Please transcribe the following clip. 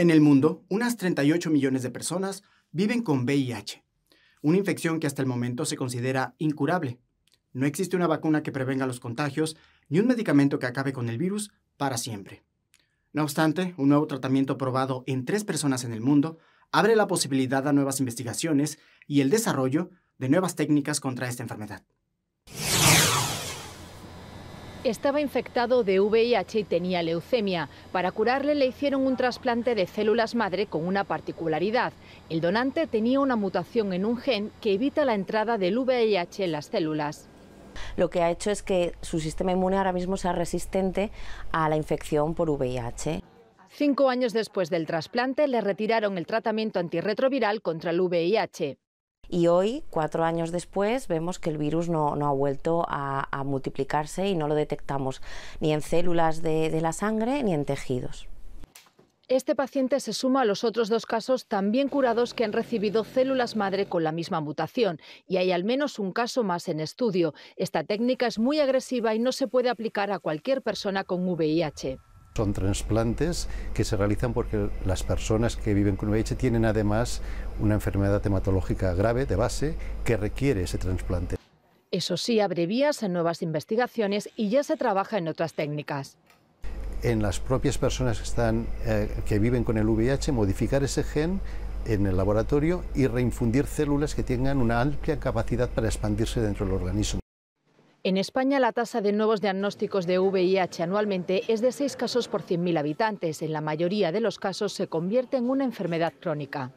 En el mundo, unas 38 millones de personas viven con VIH, una infección que hasta el momento se considera incurable. No existe una vacuna que prevenga los contagios ni un medicamento que acabe con el virus para siempre. No obstante, un nuevo tratamiento probado en tres personas en el mundo abre la posibilidad a nuevas investigaciones y el desarrollo de nuevas técnicas contra esta enfermedad. Estaba infectado de VIH y tenía leucemia. Para curarle le hicieron un trasplante de células madre con una particularidad. El donante tenía una mutación en un gen que evita la entrada del VIH en las células. Lo que ha hecho es que su sistema inmune ahora mismo sea resistente a la infección por VIH. Cinco años después del trasplante le retiraron el tratamiento antirretroviral contra el VIH. Y hoy, cuatro años después, vemos que el virus no, ha vuelto a, multiplicarse y no lo detectamos ni en células de, de la sangre ni en tejidos. Este paciente se suma a los otros dos casos también curados que han recibido células madre con la misma mutación y hay al menos un caso más en estudio. Esta técnica es muy agresiva y no se puede aplicar a cualquier persona con VIH son trasplantes que se realizan porque las personas que viven con VIH tienen además una enfermedad hematológica grave de base que requiere ese trasplante. Eso sí, abre vías a nuevas investigaciones y ya se trabaja en otras técnicas en las propias personas que, están, eh, que viven con el VIH, modificar ese gen en el laboratorio y reinfundir células que tengan una amplia capacidad para expandirse dentro del organismo. En España, la tasa de nuevos diagnósticos de VIH anualmente es de 6 casos por 100.000 habitantes. En la mayoría de los casos se convierte en una enfermedad crónica.